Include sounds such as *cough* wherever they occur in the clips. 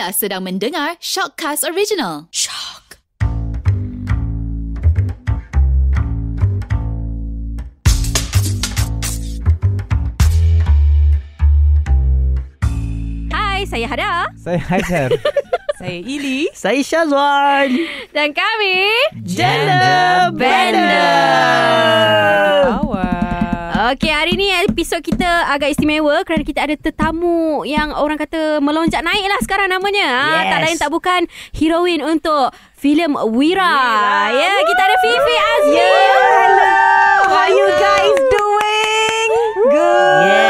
Anda sedang mendengar Shockcast Original. Shock. Hai, saya Hada. Saya Haider. *laughs* saya Ili. Saya Shazwan. Dan kami... Gender Bender. Bender. Power. Okey hari ni episod kita agak istimewa kerana kita ada tetamu yang orang kata melonjak naik lah sekarang namanya. Ah, yes. Ha, tak lain tak bukan heroin untuk filem Wira. Ya, yeah, kita ada Fifi Azmi. Yeah. Hello. How you guys doing? Good. Yeah.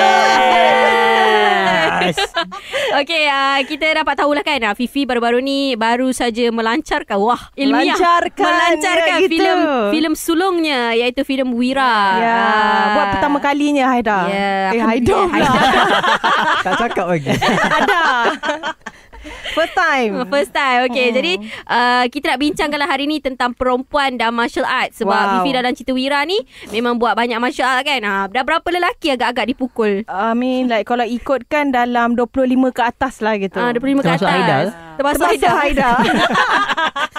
Yes *laughs* Okay uh, ah, Kita dapat tahulah kan uh, Fifi baru-baru ni Baru saja melancarkan Wah ilmiah Melancarkan Melancarkan ya, film gitu. Film sulungnya Iaitu film Wira Ya uh, Buat pertama kalinya Haida Ya yeah, Eh Haida Haida *laughs* Tak cakap lagi ada. First time *laughs* First time Okay oh. jadi uh, Kita nak bincangkanlah hari ni Tentang perempuan dan martial arts Sebab wow. Vivi dalam cerita Wira ni Memang buat banyak martial arts kan uh, Dah berapa lelaki agak-agak dipukul I mean like Kalau ikutkan dalam 25 ke atas lah gitu ah, uh, 25 Termasuk ke atas Aida. Termasuk Aida Termasuk Aida *laughs*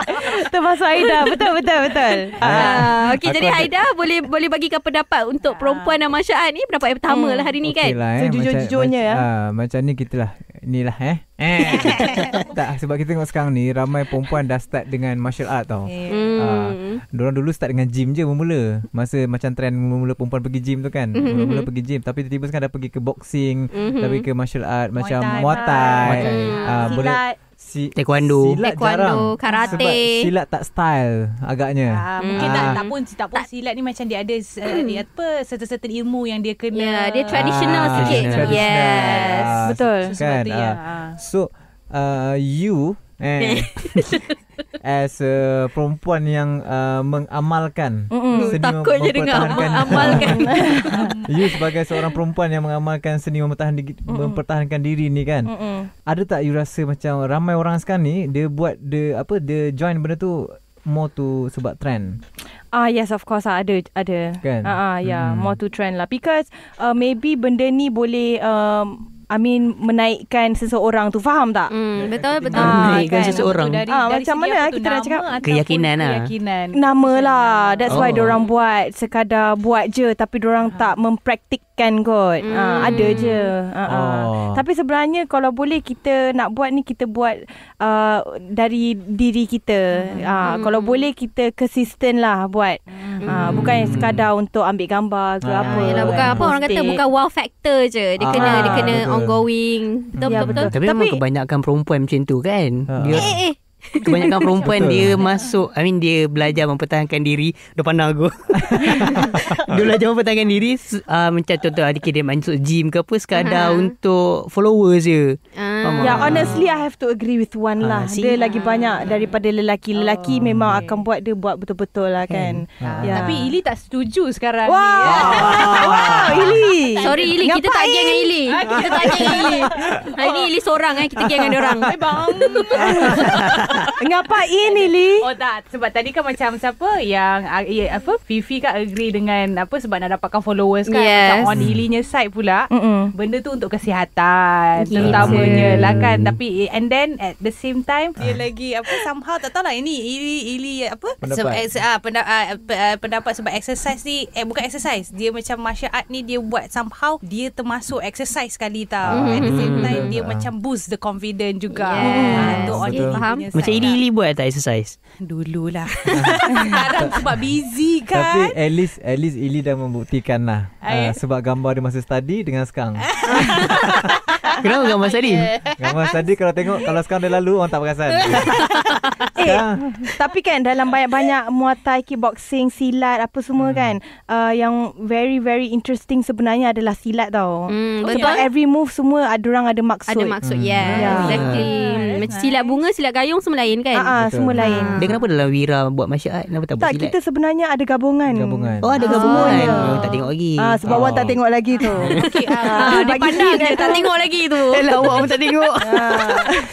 *laughs* Termasuk Aida Betul betul betul uh, uh, Okay jadi Aida Boleh boleh bagikan pendapat Untuk perempuan dan martial arts ni Pendapat yang pertama hmm. lah hari ni okay kan lah, eh. So jujur-jujurnya macam, ya. uh, macam ni kita lah Inilah eh. eh. *laughs* tak sebab kita tengok sekarang ni ramai perempuan dah start dengan martial art tau. Eh. Ah, hmm. Uh, diorang dulu start dengan gym je bermula. Masa macam trend mula-mula perempuan pergi gym tu kan. Hmm. Mula-mula pergi gym tapi tiba-tiba sekarang dah pergi ke boxing, tapi hmm. ke martial art macam Muay Thai. Muay thai. Muay hmm. ah, thai. boleh si, taekwondo silat taekwondo jarang. karate sebab silat tak style agaknya ya, hmm. mungkin tak, tak pun tak pun silat ni macam dia ada ni eh, apa certain-certain ilmu yang dia kena yeah, dia traditional ah, sikit yes, yes. Ah, betul kan, ah. so uh, you Eh. eh. *laughs* As a perempuan yang uh, mengamalkan Mm-mm, seni takut mem- mempertahankan oh, amalkan. *laughs* you sebagai seorang perempuan yang mengamalkan seni mempertahan di- mempertahankan diri ni kan. Mm-mm. Ada tak you rasa macam ramai orang sekarang ni dia buat dia apa dia join benda tu more to sebab trend. Ah uh, yes of course ah, ada ada. Kan? uh, uh, ya yeah, mm. more to trend lah because uh, maybe benda ni boleh um, I mean menaikkan seseorang tu faham tak? Hmm, ya, betul ya, ya, betul. Ha, menaikkan kan? seseorang. Dari, ha, dari macam mana eh kita nak cakap keyakinan lah. Keyakinan. Namalah. That's oh. why dia orang buat sekadar buat je tapi dia orang ha. Ah. tak mempraktikkan kot. Hmm. Ha, ada je. Ha, oh. ha. Tapi sebenarnya kalau boleh kita nak buat ni kita buat uh, dari diri kita. Hmm. Ha, hmm. kalau boleh kita konsisten lah buat. Hmm. Ha, bukan hmm. sekadar untuk ambil gambar ke ha. apa. Yalah, bukan kan. apa orang kata bukan wow factor je. Dia Ah. kena dia kena ha ongoing. Ya, betul, ya, betul. Tapi, tapi kebanyakan perempuan macam tu kan. uh Dia eh, eh, eh. Kebanyakan perempuan dia masuk I mean dia belajar mempertahankan diri Dia pandang aku *laughs* Dia belajar mempertahankan diri uh, Macam contoh adik dia masuk gym ke apa Sekadar uh-huh. untuk followers je uh-huh. Mama. Yeah, honestly I have to agree with one ah, lah. See? Dia lagi banyak daripada lelaki. Lelaki oh, memang okay. akan buat dia buat betul-betul lah kan. Ha. Kan. Yeah. Ya. Tapi Ili tak setuju sekarang wow. ni. Wow. Ya. *laughs* wow, Ili. Sorry Ili, kita tak geng dengan Ili. Kita tak geng dengan Ili. Hari ah, ni Ili seorang eh, kita geng dengan orang. Hai *laughs* bang. *laughs* Ngapa ini Ili? Oh tak, sebab tadi kan macam siapa yang ah, eh, apa Fifi kan agree dengan apa sebab nak dapatkan followers kan. Yes. Macam on Ilinya side pula. Mm-mm. Benda tu untuk kesihatan. Yes. Terutamanya yeah. lah kan hmm. tapi and then at the same time dia lagi apa somehow tak tahu lah ini ili ili apa pendapat. Sebab, ah, ah, ah, pendapat sebab exercise ni eh bukan exercise dia macam martial art ni dia buat somehow dia termasuk exercise sekali tau at the mm-hmm. same time dia mm-hmm. macam boost the confidence juga yes. ah, tu macam ili ili lah. buat tak exercise dulu lah *laughs* sekarang sebab busy kan tapi at least at least ili dah membuktikan lah ah, ya. sebab gambar dia masa study dengan sekarang *laughs* Kenapa gambar sadi? Gambar sadi kalau tengok kalau sekarang dah lalu orang tak perasan. eh, *laughs* tapi kan dalam banyak-banyak Muay Thai, kickboxing, silat apa semua hmm. kan, uh, yang very very interesting sebenarnya adalah silat tau. Hmm, betul. Sebab every move semua ada orang ada maksud. Ada maksud, hmm. yeah. yeah. Exactly. Yeah. Macam silat bunga, silat gayung semua lain kan? Ah, ah semua lain. Ah. Dia kenapa dalam Wira buat masyarakat? Kenapa tak, tak buat silat? Tak, kita sebenarnya ada gabungan. Gabungan. Oh, ada ah. gabungan. Oh, oh, tak tengok lagi. Ah, sebab oh. awak tak tengok lagi tu. *laughs* Okey. Ah, dia pandang dia tak tengok lagi tu Hello orang tak *laughs* tengok ah.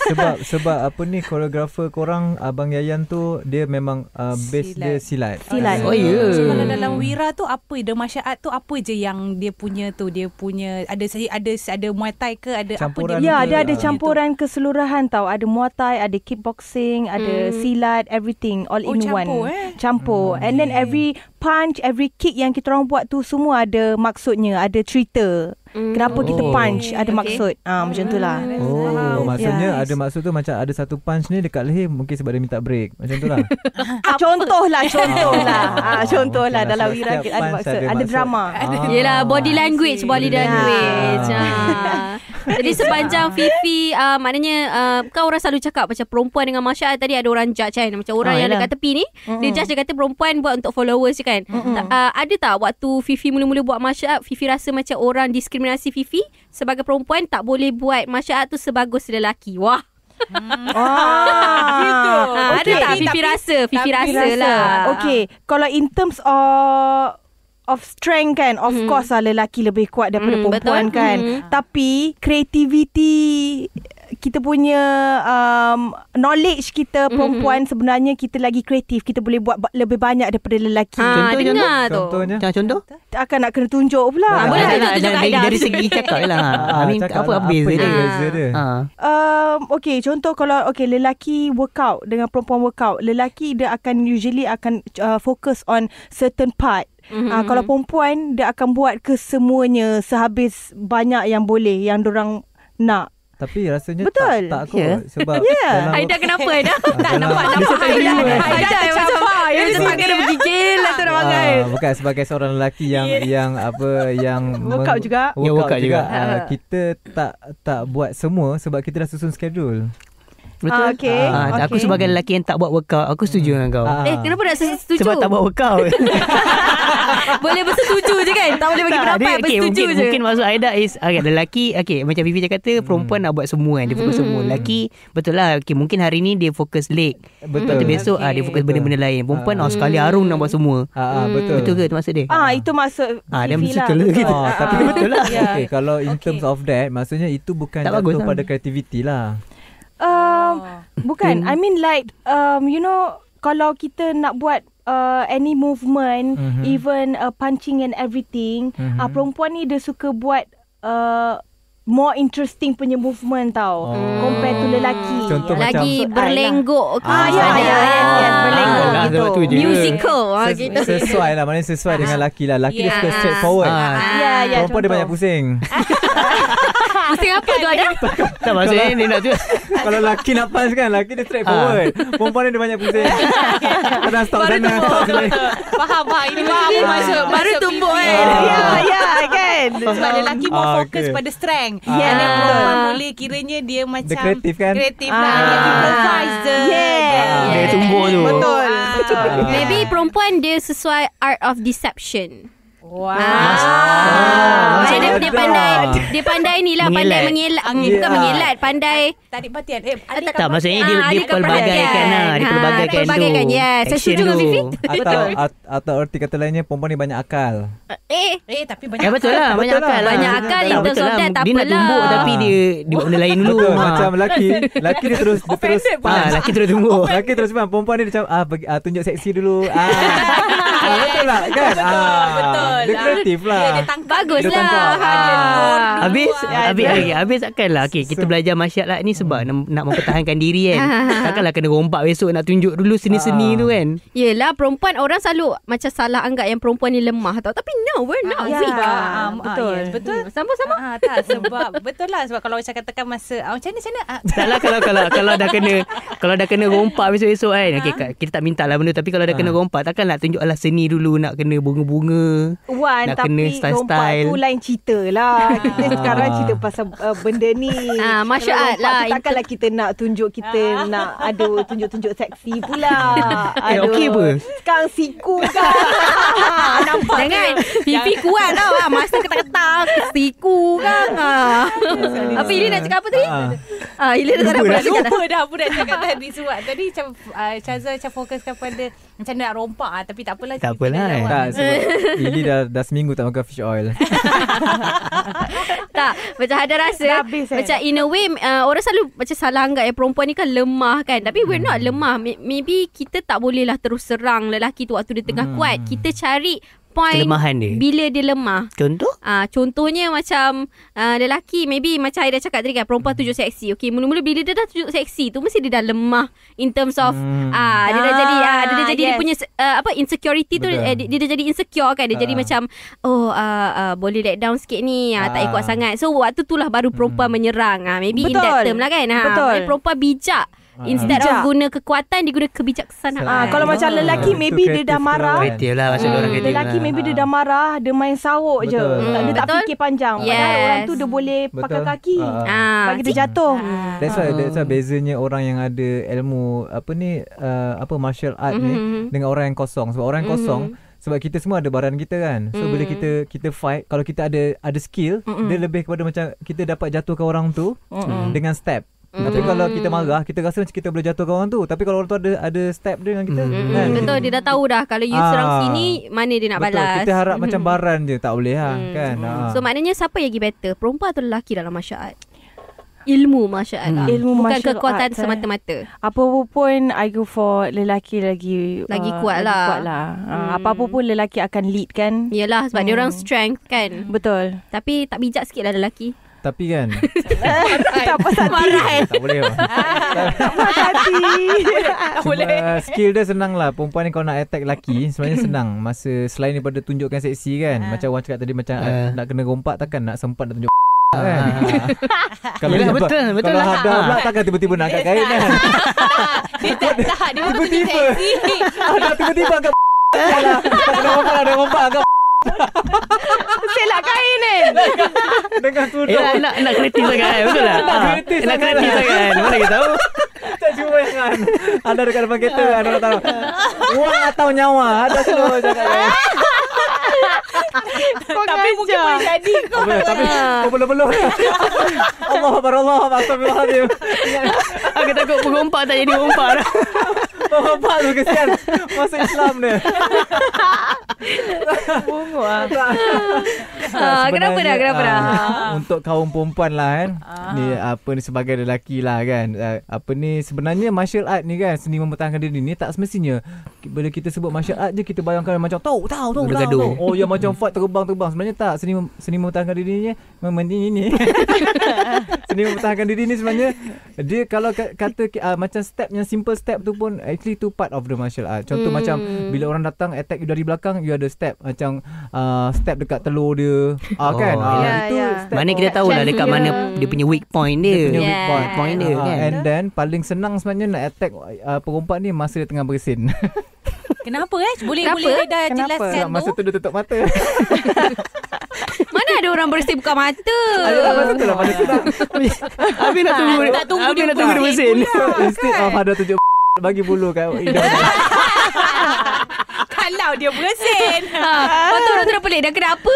Sebab Sebab apa ni koreografer korang Abang Yayan tu Dia memang uh, Base silat. dia silat Silat Oh ya yeah. dalam Wira tu Apa The masyarakat tu Apa je yang Dia punya tu Dia punya Ada ada ada, ada Muay Thai ke Ada campuran apa dia Ya dia, dia ada uh, campuran itu. Keseluruhan tau Ada Muay Thai Ada kickboxing Ada hmm. silat Everything All oh, in campur, one eh? Campur hmm. And then every Punch Every kick yang kita orang buat tu Semua ada maksudnya Ada cerita Mm. Kenapa oh. kita punch Ada okay. maksud ha, uh, Macam tu lah oh, oh Maksudnya yes. ada maksud tu Macam ada satu punch ni Dekat leher Mungkin sebab dia minta break Macam tu lah *laughs* ah, Contoh lah, *laughs* contoh oh. lah, ah, oh, contoh lah, lah Dalam wira ada, ada maksud Ada drama ah, Yelah body language Body language ah. Jadi sepanjang Fifi uh, Maknanya uh, Kau orang selalu cakap Macam perempuan dengan Masya Tadi ada orang judge kan Macam orang ah, yang dekat tepi ni mm-hmm. Dia judge dia kata Perempuan buat untuk followers kan mm-hmm. uh, Ada tak Waktu Fifi mula-mula buat Masya Fifi rasa macam orang Diskriminasi Fifi Sebagai perempuan Tak boleh buat Masya tu Sebagus lelaki Wah hmm. ah, *laughs* gitu. okay. Ada tak Fifi tapi, rasa Fifi rasa lah Okay Kalau in terms of of strength kan of mm course lah lelaki lebih kuat daripada mm, perempuan betul? kan mm. tapi creativity kita punya um, knowledge kita hmm, hmm, perempuan mm-hmm. sebenarnya kita lagi kreatif kita boleh buat lebih banyak daripada lelaki ha, contoh contoh contohnya contoh tak akan nak kena tunjuk pula ha, boleh kan? tak dari, dari segi cakap lah ha, *laughs* I mean, cakap apa lah, dia, dia. dia. Ha. Um, okay contoh kalau okay lelaki workout dengan perempuan workout lelaki dia akan usually akan uh, focus on certain part Mm-hmm. Uh, kalau perempuan dia akan buat ke semuanya sehabis banyak yang boleh yang orang nak. Tapi rasanya Betul. tak tak ya. aku sebab *laughs* yeah. Aida kenapa Aida? *laughs* tak nampak nampak Aida. Aida tercampak. Ya dia kena bergigil lah tu nak ah, bagai. Bukan sebagai seorang lelaki yang yeah. yang apa yang *laughs* workout meng- juga. Workout yeah, work juga. juga. Uh, kita tak tak buat semua sebab kita dah susun schedule. Betul. Ah, okay. Ah, okay. Aku sebagai lelaki yang tak buat workout, aku setuju dengan kau. Ah. Eh, kenapa nak setuju? Sebab tak buat workout. *laughs* boleh bersetuju je kan? Tak boleh bagi pendapat, okay, bersetuju mungkin, je. Mungkin maksud Aida is, okay, lelaki, okay, macam Vivi cakap tu, perempuan hmm. nak buat semua kan, dia fokus hmm. semua. Lelaki, betul lah, okay, mungkin hari ni dia fokus leg. Betul. Lepas besok, okay. ah, dia fokus benda-benda lain. Perempuan, ah. sekali hmm. arung nak buat semua. Ah, ah, hmm. betul. Betul ke tu maksud dia? Ah, itu maksud ah, Vivi lah. Betul. Gitu. Ah, tapi ah. betul lah. *laughs* Yeah. Okay, kalau in okay. terms of that, maksudnya itu bukan jatuh lah. pada kreativiti lah. Uh, um, bukan I mean like um, You know Kalau kita nak buat uh, Any movement mm-hmm. Even uh, punching and everything mm-hmm. uh, Perempuan ni dia suka buat uh, More interesting punya movement tau hmm. Oh. Compare to lelaki Contoh Lagi macam, lah. berlengguk ah, ah, Ya, ya, ya, ya, ya ah, ah, gitu Musical ses- ses- Sesuai lah Maksudnya sesuai ah. dengan lelaki lah Lelaki yeah. dia suka ya. straight forward ah. Ya, ya Perempuan dia banyak pusing *laughs* Pusing ah, apa tu ada? Tak maksudnya ni nak tu. *laughs* Kalau lelaki nak pass kan, lelaki dia straight forward. Ah. Perempuan dia banyak pusing. *laughs* Kena stop sana. Faham ah ini faham masuk. Baru tumbuk kan. Ya, ya kan. Sebab lelaki more fokus pada strength. Ya, perempuan boleh kiranya dia macam kreatif kan. Kreatif lah. Dia improviser. Dia tumbuk tu. Betul. Maybe perempuan dia sesuai art of deception. Wow. Ah, dia, dia pandai dia pandai ni lah pandai mengelak. Bukan yeah. mengelat, pandai tarik perhatian. Eh, ada tak, tak maksudnya dia, ah, dia pelbagai kan. Ha, dia ah, pelbagai Pelbagai kan. Saya setuju dengan Vivi. Atau at, atau erti kata lainnya perempuan ni banyak akal. Eh, eh, eh tapi banyak. Eh, betul lah, lah. lah, banyak akal. Banyak akal in terms of that Dia nak tumbuk tapi dia di benda lain dulu. Ha. Macam lelaki, lelaki dia terus terus. Ah, lelaki terus tumbuk. Lelaki terus memang perempuan ni macam ah, ah tunjuk seksi dulu. Betul lah kan Betul, Dia kreatif lah Bagus lah Habis Habis Habis akan lah okay, Kita belajar masyarakat ni sebab sebab nak mempertahankan diri kan. *laughs* Takkanlah kena rompak besok nak tunjuk dulu seni-seni uh. tu kan. Yelah perempuan orang selalu macam salah anggap yang perempuan ni lemah tau. Tapi no, we're not uh, weak. Uh, betul. yeah. Betul. Hmm, sama-sama. Uh, tak sebab betul lah sebab kalau saya katakan masa uh, macam mana macam mana. Uh. Salah kalau kalau kalau dah kena kalau dah kena rompak besok-besok kan ha? okay, kita tak minta lah benda tapi kalau dah ha. kena rompak takkan nak tunjuk ala seni dulu nak kena bunga-bunga Wan, nak tapi kena style style tu lain cerita lah *laughs* kita ah. sekarang cerita pasal uh, benda ni ha, masya Allah takkanlah kita nak tunjuk kita ha. nak ada tunjuk-tunjuk seksi pula *laughs* eh, aduh. Eh, okay apa sekarang siku kan *laughs* nampak jangan pipi kuat tau ha. masa ketak-ketak siku kan ha. apa Ili nak cakap apa tadi ha. Ha, Ili dah tak nak lupa dah apa nak cakap tadi tadi suap tadi macam uh, ah, Chaza macam fokuskan pada macam nak rompak ah tapi tak apalah tak apalah eh. tak sebab *laughs* ini dah dah seminggu tak makan fish oil tak macam ada rasa habis, eh. macam in a way uh, orang selalu macam salah anggap eh perempuan ni kan lemah kan tapi hmm. we're not hmm. lemah maybe kita tak boleh lah terus serang lelaki tu waktu dia tengah hmm. kuat kita cari point kelemahan dia. Bila dia lemah. Contoh? Ah uh, contohnya macam uh, lelaki maybe macam saya cakap tadi kan perempuan hmm. tujuh seksi. okay. mula-mula bila dia dah tujuh seksi tu mesti dia dah lemah in terms of hmm. ah hmm. uh, dia dah jadi uh, dia dah ah, jadi yes. dia punya uh, apa insecurity Betul. tu uh, eh, dia, dia dah jadi insecure kan. Dia uh. jadi macam oh uh, uh, boleh let down sikit ni uh, uh. tak ikut sangat. So waktu tu lah baru perempuan hmm. menyerang ah uh, maybe Betul. in that term lah kan. Ha. Betul. perempuan bijak. Instead Bijak. of guna kekuatan Dia guna kebijaksanaan ha, Kalau oh. macam lah, hmm. lah. lelaki Maybe dia dah marah Kreatif lah macam orang kreatif Lelaki lah. maybe dia dah marah Dia main sawuk je hmm. Dia tak Betul? fikir panjang yes. Padahal orang tu Dia boleh Betul? pakai kaki ha. Bagi dia jatuh ha. that's, why, that's why hmm. Bezanya orang yang ada Ilmu Apa ni uh, Apa martial art mm-hmm. ni mm-hmm. Dengan orang yang kosong Sebab orang yang mm-hmm. kosong mm-hmm. Sebab kita semua ada barang kita kan. So mm. bila mm-hmm. kita kita fight, kalau kita ada ada skill, Mm-mm. dia lebih kepada macam kita dapat jatuhkan orang tu Mm-mm. dengan step. Mm. Tapi kalau kita marah Kita rasa macam kita boleh jatuhkan orang tu Tapi kalau orang tu ada ada step dengan kita mm. kan? Hmm, betul dia dah tahu dah Kalau you Aa. Ah. serang sini Mana dia nak Betul. balas Kita harap *laughs* macam baran je Tak boleh lah mm. kan? mm. So maknanya siapa yang lagi better Perempuan atau lelaki dalam masyarakat Ilmu masyarakat mm. Ilmu Bukan masyarakat kekuatan eh. semata-mata Apa pun I go for lelaki lagi Lagi uh, kuat lah, lah. Uh, ah, hmm. Apa-apa pun lelaki akan lead kan Yelah sebab mm. dia orang hmm. strength kan Betul Tapi tak bijak sikit lah lelaki tapi kan Tak apa hati Tak ya, boleh *laughs* Tak boleh skill dia senang lah Perempuan ni kau nak attack lelaki Sebenarnya senang Masa selain daripada Tunjukkan seksi kan ah. Macam orang cakap tadi Macam ya. ah, nak kena rompak Takkan nak sempat Nak tunjuk ah. kan? Yelah, *laughs* betul, betul, betul kalau lah. Kalau hadah pula takkan tiba-tiba nak angkat kain kan? *laughs* Tiba-tiba. Tiba-tiba angkat tiba-tiba kena rompak, ada lah, rompak angkat p***. *laughs* Selak kain eh Dengan tudung Eh nak, nak kreatif sangat kan Betul tak Nak ha, kreatif sangat, sangat Mana kita tahu *laughs* Tak cuba yang Ada dekat depan kereta *laughs* Ada orang tahu Uang atau nyawa Ada semua orang Tapi mungkin boleh jadi kau Tapi belum-belum Allah Akbar Allah Akbar Astagfirullahaladzim Aku takut Pengumpar tak jadi Pengumpar Pengumpar tu kesian Masuk Islam ni Bungu lah Kenapa dah Kenapa dah ah, Untuk kaum perempuan lah kan ah. ni, Apa ni sebagai lelaki lah kan ah, Apa ni Sebenarnya martial art ni kan Seni mempertahankan diri ni Tak semestinya Bila kita sebut martial art je Kita bayangkan macam Tau tau tau, tau, tau. Oh ya macam fight terbang-terbang Sebenarnya tak Seni seni mempertahankan diri ni Mementing ini *laughs* Seni mempertahankan diri ni sebenarnya Dia kalau kata uh, Macam step yang simple step tu pun Actually tu part of the martial art Contoh hmm. macam Bila orang datang Attack you dari belakang kadang you ada step macam uh, step dekat telur dia uh, oh. kan uh, ah, yeah, itu yeah. Ya. mana kita tahu lah dekat mana dia punya weak point dia, dia yeah. weak point, point dia uh, kan and then paling senang sebenarnya nak attack uh, perompak ni masa dia tengah bersin *laughs* kenapa eh boleh kenapa? boleh dah jelaskan kenapa? tu masa tu dia tutup mata *laughs* Mana ada orang bersih buka mata. Ada masa tu lah. lah. *laughs* Habis nak tunggu. Tak tunggu dia nak tunggu dia bersin. Instead of ada tujuh bagi bulu kat hidung halau dia berhasil. *laughs* Ha. Lepas tu orang terlalu pelik. Dah kena apa?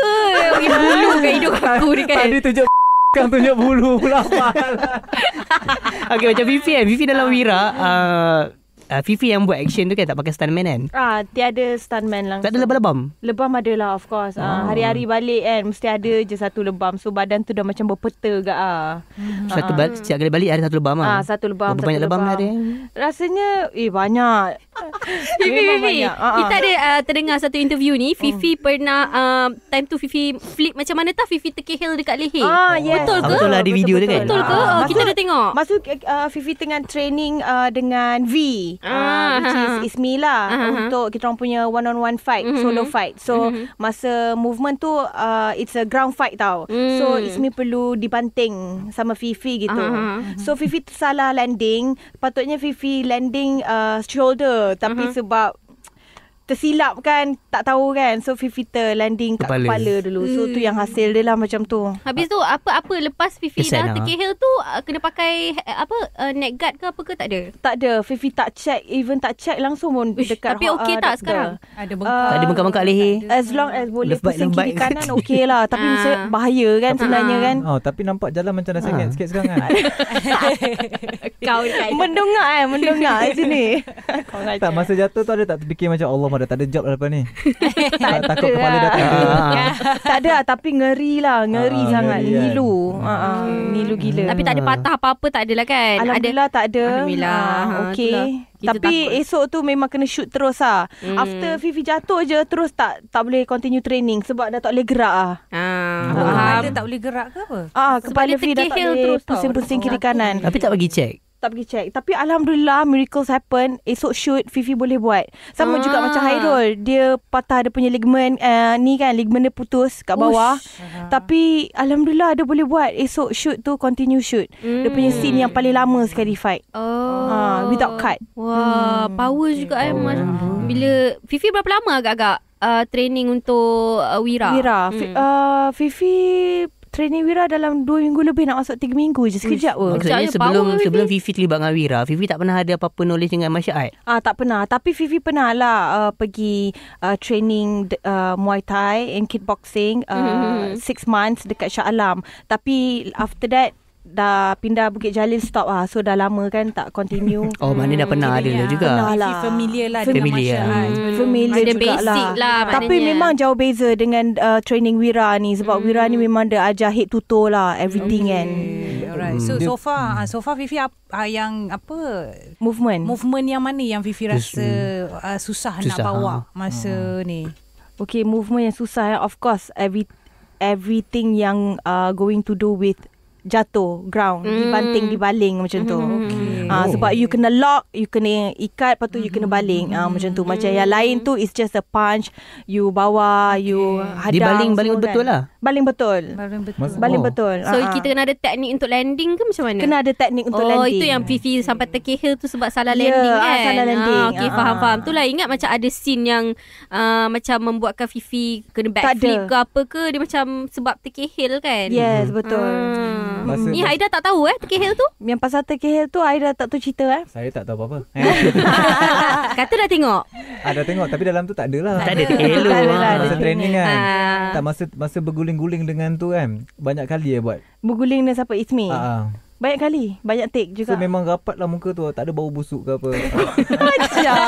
Bulu kat hidung aku ni kan. Tadi tunjuk *laughs* kan tunjuk bulu pula. *laughs* Okay, macam Vivi kan. Vivi dalam Wira. Uh, uh, Fifi yang buat action tu kan tak pakai stuntman kan? Ah, tiada stuntman langsung. Tak ada lebam-lebam? Lebam adalah of course. Ah. Ah, hari-hari balik kan mesti ada je satu lebam. So badan tu dah macam berpeta ke ah. Hmm. Ah. Satu ah. balik, setiap kali balik ada satu lebam ah. Ah, satu lebam. Berapa satu banyak lebam, lebam hari? Rasanya eh banyak. Fifi, Fifi. Uh-huh. Kita ada uh, terdengar satu interview ni Fifi uh. pernah uh, Time tu Fifi flip macam mana tah Fifi terkehil dekat leher uh, yes. Betul ke? Betul lah ada video dia kan Betul ke? Uh, maksud, kita dah tengok Masa eh, uh, Fifi tengah training uh, dengan V uh, uh Which ha, ha, is ha. Ismi lah uh-huh. Untuk kita orang punya one on one fight uh-huh. Solo fight So uh-huh. masa movement tu uh, It's a ground fight tau uh-huh. So Ismi perlu dibanting Sama Fifi gitu uh-huh. So Fifi tersalah landing Patutnya Fifi landing uh, shoulder tapi uh-huh. sebab tersilap kan tak tahu kan so Fifita landing kat kepala, kepala dulu so tu yang hmm. hasil dia lah macam tu habis tu apa apa lepas Fifi dah lah. terkehil tu uh, kena pakai eh, apa uh, neck guard ke apa ke tak ada tak ada Fifi tak check even tak check langsung pun Uish, dekat tapi ha- okey ha, tak sekarang ada bengkak uh, ada bengkak-bengkak leher as long as boleh lebat, pusing lebat kiri kanan okey lah tapi mesti *laughs* ah. bahaya kan tapi, ah. sebenarnya kan oh tapi nampak jalan macam dah sakit ah. sikit sekarang kan *laughs* kau kan. mendengar eh mendengar *laughs* eh, sini tak masa jatuh tu ada tak terfikir macam Allah dah tak ada job lah lepas ni *laughs* tak Takut lah. kepala dah tak ada *laughs* ah. ya. Tak ada lah, tapi ngeri lah Ngeri ah, sangat ngeri, kan. Nilu ah. Ah. ah. Hmm. Nilu gila Tapi tak ada ah. patah apa-apa tak adalah kan Alhamdulillah ada. tak ada Alhamdulillah ah, ha, Okay itulah. Tapi takut. esok tu memang kena shoot terus lah. Hmm. After Fifi jatuh je terus tak tak boleh continue training sebab dah tak boleh gerak lah. Ah, ah. Kepala tak boleh gerak ke apa? Ah, kepala Fifi dah tak boleh pusing-pusing kiri kanan. Tapi tak bagi check tak pergi check tapi alhamdulillah miracles happen esok shoot Fifi boleh buat sama ah. juga macam Hairul dia patah dia punya ligament uh, ni kan ligament dia putus kat bawah Ush. Uh-huh. tapi alhamdulillah dia boleh buat esok shoot tu continue shoot mm. dia punya hmm. scene yang paling lama sekali fight oh. uh, without cut wah hmm. power juga eh power. bila Fifi berapa lama agak-agak uh, training untuk uh, Wira Wira hmm. uh, Fifi training Wira dalam 2 minggu lebih nak masuk 3 minggu je sekejap pun. Maksudnya sebelum sebelum Vivi. Vivi terlibat dengan Wira, Vivi tak pernah ada apa-apa knowledge dengan masyarakat? Ah tak pernah, tapi Vivi pernah lah uh, pergi uh, training uh, Muay Thai and kickboxing 6 uh, mm-hmm. months dekat Shah Alam. Tapi after that dah pindah Bukit Jalil stop lah. So dah lama kan tak continue. *laughs* Oh, mana dah pernah hmm. ada lah juga. Pernah lah. Familiar lah dengan familiar. masyarakat. Hmm. Familiar juga basic lah. lah Tapi memang jauh beza dengan uh, training Wira ni. Sebab mm. Wira ni memang dia ajar head to toe lah. Everything okay. kan. Alright. Hmm. So, so far, uh, so far Fifi apa, uh, yang apa? Movement. Movement yang mana yang Fifi rasa mm. uh, susah, susah, nak bawa uh-huh. masa ha. ni? Okay, movement yang susah. Eh. Of course, every everything yang uh, going to do with jatuh ground mm. dibanting dibaling macam tu mm. okay. uh, sebab you kena lock you kena ikat lepas tu you kena hmm. baling uh, macam tu macam mm. yang hmm. lain tu it's just a punch you bawa okay. you hadang dibaling baling kan. betul lah baling betul baling betul, oh. baling betul. so uh-huh. kita kena ada teknik untuk landing ke macam mana kena ada teknik untuk oh, landing oh itu yang Vivi sampai terkehil tu sebab salah yeah, landing kan salah landing ah, okay uh-huh. faham faham tu lah ingat macam ada scene yang uh, macam membuatkan Vivi kena backflip ke apa ke dia macam sebab terkehil kan yes hmm. betul hmm. Ah. Masa ni Aida tak tahu eh hill tu Yang pasal hill tu Aida tak tahu cerita eh Saya tak tahu apa-apa *laughs* Kata dah tengok ah, Dah tengok Tapi dalam tu tak ada lah. Tak ada TKHL tu ah. Masa training kan ah. Tak masa Masa berguling-guling dengan tu kan Banyak kali ya buat Berguling dengan siapa Ismi Haa banyak kali Banyak take juga So memang rapat lah muka tu Tak ada bau busuk ke apa Macam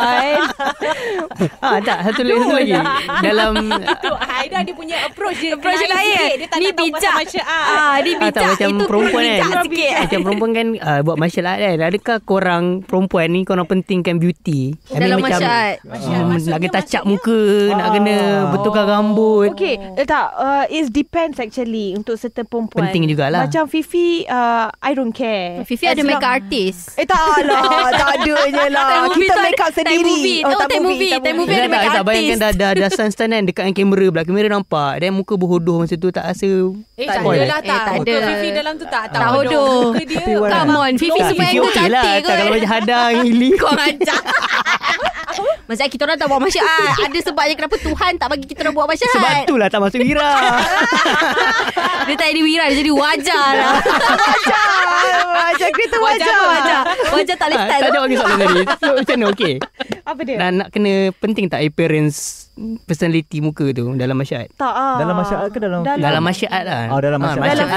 *laughs* ah, Tak satu, lagi Dalam Itu Aida dia punya approach dia Approach dia lain sikit. Dia tak nak tahu pasal martial art ah, Dia bijak ah, tak, Macam Itu perempuan kan sikit. Macam perempuan kan uh, Buat martial art kan Adakah korang Perempuan ni Korang pentingkan beauty Dalam macam, martial art uh, ah, maksudnya, Nak kena touch muka uh, Nak kena Betulkan oh. rambut Okay eh, Tak uh, It depends actually Untuk certain perempuan Penting jugalah Macam Fifi uh, I don't don't care Fifi ada makeup artist Eh tak lah *laughs* Tak ada je lah Kita makeup sendiri Oh, oh movie Tak movie, movie. ada makeup kan artist Bayangkan dah ada. dah stand stand kan Dekat kamera pula Kamera nampak Dan muka berhodoh masa tu Tak rasa Eh tak ada lah eh, tak Muka Fifi dalam tu tak Tak hodoh Come on Fifi semua yang tu lah. cantik Kalau macam hadang Ili Kau rancang *laughs* Masa kita orang tak buat masyarakat *laughs* Ada sebabnya kenapa Tuhan tak bagi kita orang buat masyarakat Sebab itulah tak masuk wira *laughs* Dia tak jadi wira Dia jadi wajar lah *laughs* Wajar Wajah kereta wajah Wajah Wajah tak boleh ah, Tak ada orang soalan tadi So macam mana okay Apa dia Dan nak kena Penting tak appearance Personality muka tu Dalam masyarakat Tak ah. Dalam masyarakat ke dalam Dalam, masyarakat lah oh, Dalam ah, masyarakat Dalam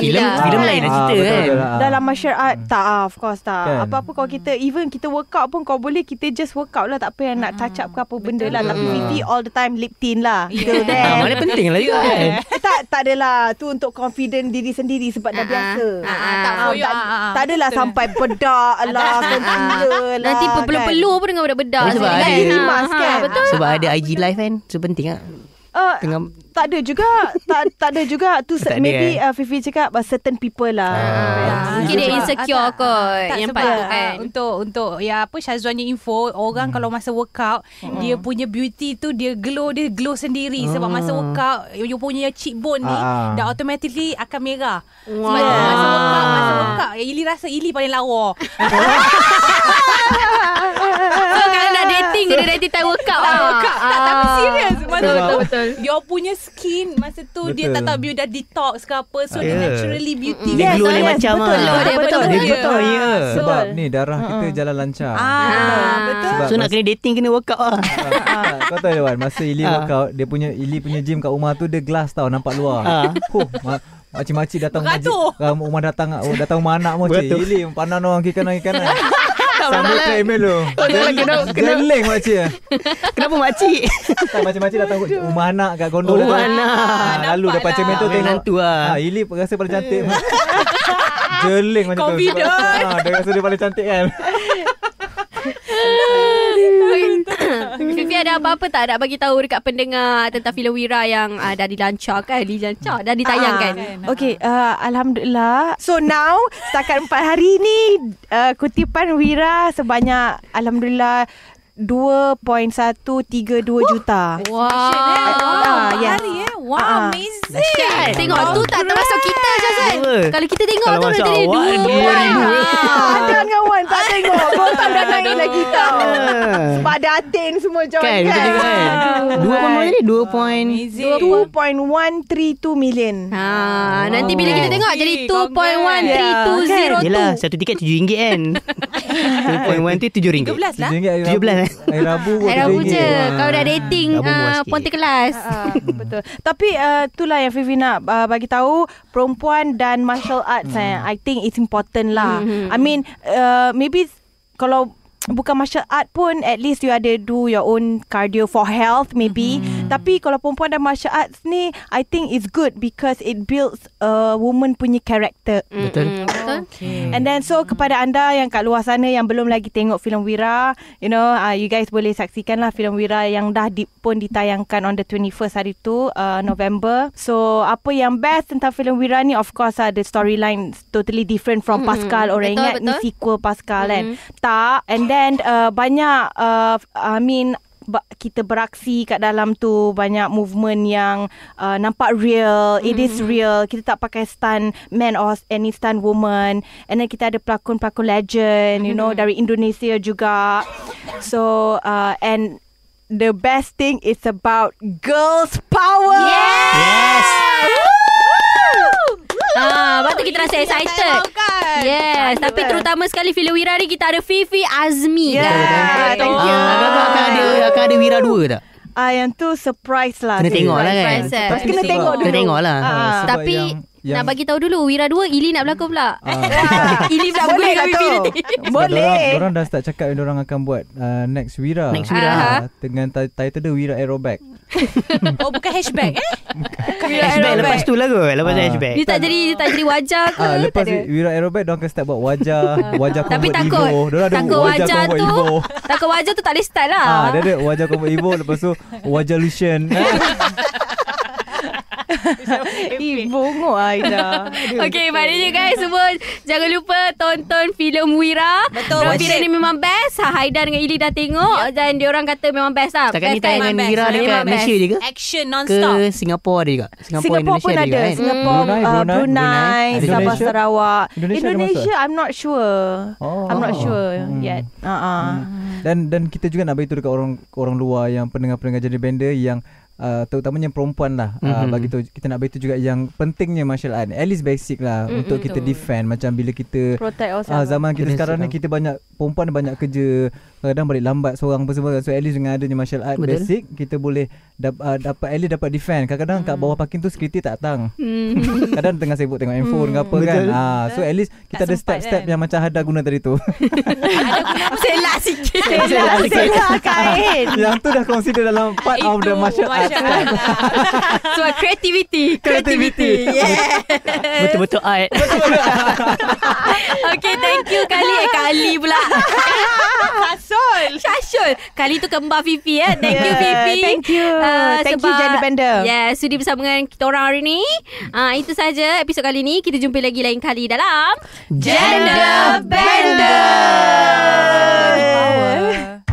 Film, lah. film, lah. lain dah cerita kan Dalam masyarakat Tak ah, of course tak kan. Apa-apa kalau kita Even kita workout pun Kau boleh kita just workout lah Tak payah hmm. nak touch up ke apa benda lah Tapi hmm. all the time Lip tint lah yeah. Yeah. Mana penting lah juga kan *laughs* Tak tak adalah Tu untuk confident diri sendiri Sebab dah biasa ah, tak kan. Ah, ha, ah, ah. tak adalah betul. sampai bedak *laughs* lah. Nanti lah, perlu-perlu kan. pun dengan budak bedak. Oh, sebab, sebab ada, kan. betul. Sebab ada IG live kan. So penting lah. Uh, tengah tak ada juga tak tak ada juga tu tak maybe eh. uh, Fifi cakap uh, certain people lah ah. Ah, mungkin uh, uh, dia insecure uh, kot tak, yang patut uh, kan untuk untuk ya apa Syazwan info orang hmm. kalau masa workout uh dia punya beauty tu dia glow dia glow sendiri uh sebab masa hmm. workout you punya cheekbone ni uh dah automatically akan merah wow. sebab masa workout masa workout Ili rasa Ili paling lawa *laughs* dating dia dating time work up lah. Tak ah. tapi ah. serius. Masa betul, betul, betul. Your punya skin masa tu dia tak tahu you dah detox ke apa. So ah, naturally beauty. Mm-hmm. dia glow yes, macam ah. betul, Betul, betul, betul, betul, ya. betul, Sebab ni darah kita jalan lancar. betul. betul. So nak kena dating kena work up lah. Kau tahu Iwan, masa Ili work up, dia punya Ili punya gym kat rumah tu dia glass tau nampak luar. Huh, Macam-macam um, oh, datang rumah, rumah datang datang mana anak mu cik. Ili pandang orang kiri kanan *laughs* cakap lah Sambil try email tu oh, Geleng makcik *laughs* Kenapa makcik Tak macam-macam datang Rumah anak kat kondor Rumah anak ah, Lalu dapat cermin tu tengok Nantu lah ah, Ilip rasa paling cantik *laughs* Jeling macam tu Confident ah, Dia rasa dia paling cantik kan *laughs* Okey ada apa-apa tak nak bagi tahu dekat pendengar tentang filem Wira yang uh, dah dilancar kan? Dilancar, dah ditayangkan. Okay, ah, ah. Okey, uh, alhamdulillah. So now setakat 4 hari ni uh, kutipan Wira sebanyak alhamdulillah 2.132 juta. Wow. Ah, Hari eh. Wow, ah, ah. amazing. Tengok tu tak termasuk kita je kan. Kalau kita tengok tu nanti dia 2. Ada dengan Wan tak tengok. *laughs* Kau tak dah naik lagi tau. Sebab ada Atin semua jauh kan. Kan, kita tengok 2.132 kan? 2.132 million. Ha, nanti bila kita oh. tengok jadi 2.1320. Yalah, satu tiket RM7 kan. 2.1 tu RM7. 17 lah. RM17 lah. Eh. *laughs* Hari Rabu pun Hari Rabu je ha. Kalau dah dating uh, Ponte kelas uh, Betul Tapi uh, itulah yang Vivi nak uh, Bagi tahu Perempuan dan martial arts hmm. eh, I think it's important lah hmm. I mean uh, Maybe Kalau Bukan martial art pun At least you ada Do your own cardio For health maybe hmm. Hmm. Tapi kalau perempuan dan martial arts ni I think it's good Because it builds A woman punya character hmm, Betul mm-hmm. okay. Hmm. And then so Kepada anda yang kat luar sana Yang belum lagi tengok filem Wira You know uh, You guys boleh saksikan lah filem Wira yang dah di, pun ditayangkan On the 21st hari tu uh, November So Apa yang best Tentang filem Wira ni Of course uh, The storyline Totally different from mm-hmm. Pascal Orang betul, ingat betul. ni sequel Pascal mm-hmm. kan Tak And then uh, Banyak uh, I mean kita beraksi kat dalam tu banyak movement yang uh, nampak real it mm-hmm. is real kita tak pakai stand man or any stand woman and then kita ada pelakon-pelakon legend you mm-hmm. know dari Indonesia juga so uh, and the best thing is about girls power yes, yes. Ha, ah, *laughs* waktu kita rasa excited. Kan? Yes, tapi kan? terutama sekali Fila Wira ni kita ada Fifi Azmi. Ya, thank you. Ah, akan ada akan ada Wira 2 tak? Ah, yang tu surprise lah. Kena tengok lah kan. Surprise, eh. kena tengok dulu. Kena tengok lah. Ah. tapi yang nak bagi tahu dulu Wira 2 Ili nak berlakon pula. Uh, *laughs* Ili pula boleh kat VIP nanti. Boleh. Orang dah start cakap yang orang akan buat uh, next Wira. Next Wira uh, dengan title dia Wira Aerobag. *laughs* oh bukan hashtag eh? Bukan Wira hashtag aerobag. lepas tu lah kot. Lepas uh, ah. hashtag. Dia tak jadi dia tak jadi wajah ah, ke? Uh, lepas tak Wira Aerobag orang akan start buat wajah, *laughs* wajah Tapi takut. Orang ada takut wajah, wajah tu. Evo. Takut wajah tu tak boleh start lah. Ah, uh, dia ada wajah Combo Evo lepas tu wajah Lucian. Ih, bongok Aida. okay, maknanya guys semua jangan lupa tonton filem Wira. Betul. Filem Wira ni memang best. Ha, Haida dengan Ili dah tengok yeah. dan diorang kata memang best lah. Cakap ni tayang dengan Wira dekat best. Malaysia juga. Action non-stop. Ke Singapura ada juga? Singapura, Singapura pun ada. ada eh? kan? Singapura, Brunei, uh, Brunei, Brunei, Brunei Sabah, Sarawak. Indonesia, Indonesia I'm not sure. Oh, I'm not sure hmm. yet. Hmm. Uh-uh. Hmm. Dan dan kita juga nak beritahu dekat orang orang luar yang pendengar-pendengar jadi bender yang uh, terutamanya perempuan lah mm-hmm. bagi tu kita nak beritahu juga yang pentingnya martial art at least basic lah mm-hmm. untuk kita defend macam bila kita uh, zaman kita Jenis sekarang ni lah. kita banyak perempuan banyak kerja kadang balik lambat seorang apa semua kan. so at least dengan adanya martial art Betul. basic kita boleh dap, uh, dapat at least dapat defend kadang-kadang hmm. kat bawah parking tu security tak datang hmm. *laughs* kadang tengah sibuk tengok info hmm. apa kan. Betul. kan ah so at least kita ada step-step kan? yang macam ada guna tadi tu selak *laughs* sikit selak sikit kain *laughs* yang tu dah consider dalam part of the martial art kan. lah. so creativity creativity betul-betul art okay thank you Kali eh, Kali pula Syul *laughs* Syah Kali tu kembar Fifi ya. Thank you Fifi Thank you uh, Thank you Jenny Bender Yeah Sudi bersama dengan kita orang hari ni uh, Itu saja episod kali ni Kita jumpa lagi lain kali dalam Gender Bender, Bender. Power